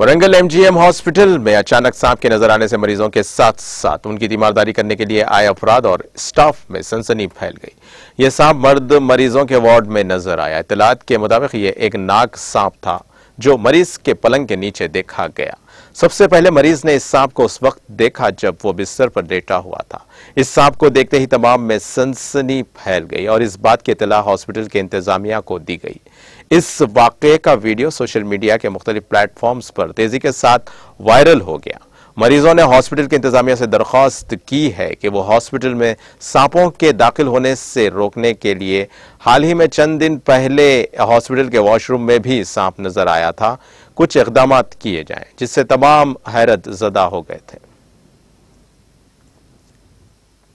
Warangal MGM hospital में अचानक सांप के नजर आने से मरीजों के साथ साथ उनकी तीमारदारी करने के लिए आए अपराध और स्टाफ में सनसनी फैल गई यह सांप मर्द मरीजों के वार्ड में नजर आया इतलात के मुताबिक ये एक नाक सांप था जो मरीज के पलंग के नीचे देखा गया सबसे पहले मरीज ने इस सांप को उस वक्त देखा जब वो बिस्तर पर लेटा हुआ था इस सांप को देखते ही तमाम में सनसनी फैल गई और इस बात की इतला हॉस्पिटल के इंतजामिया को दी गई इस वाकये का वीडियो सोशल मीडिया के मुख्तलिफ प्लेटफॉर्म्स पर तेजी के साथ वायरल हो गया मरीजों ने हॉस्पिटल के इंतजामिया से दरख्वास्त की है कि वो हॉस्पिटल में सांपों के दाखिल होने से रोकने के लिए हाल ही में चंद दिन पहले हॉस्पिटल के वॉशरूम में भी सांप नजर आया था कुछ इकदाम किए जाएं जिससे तमाम हैरत जदा हो गए थे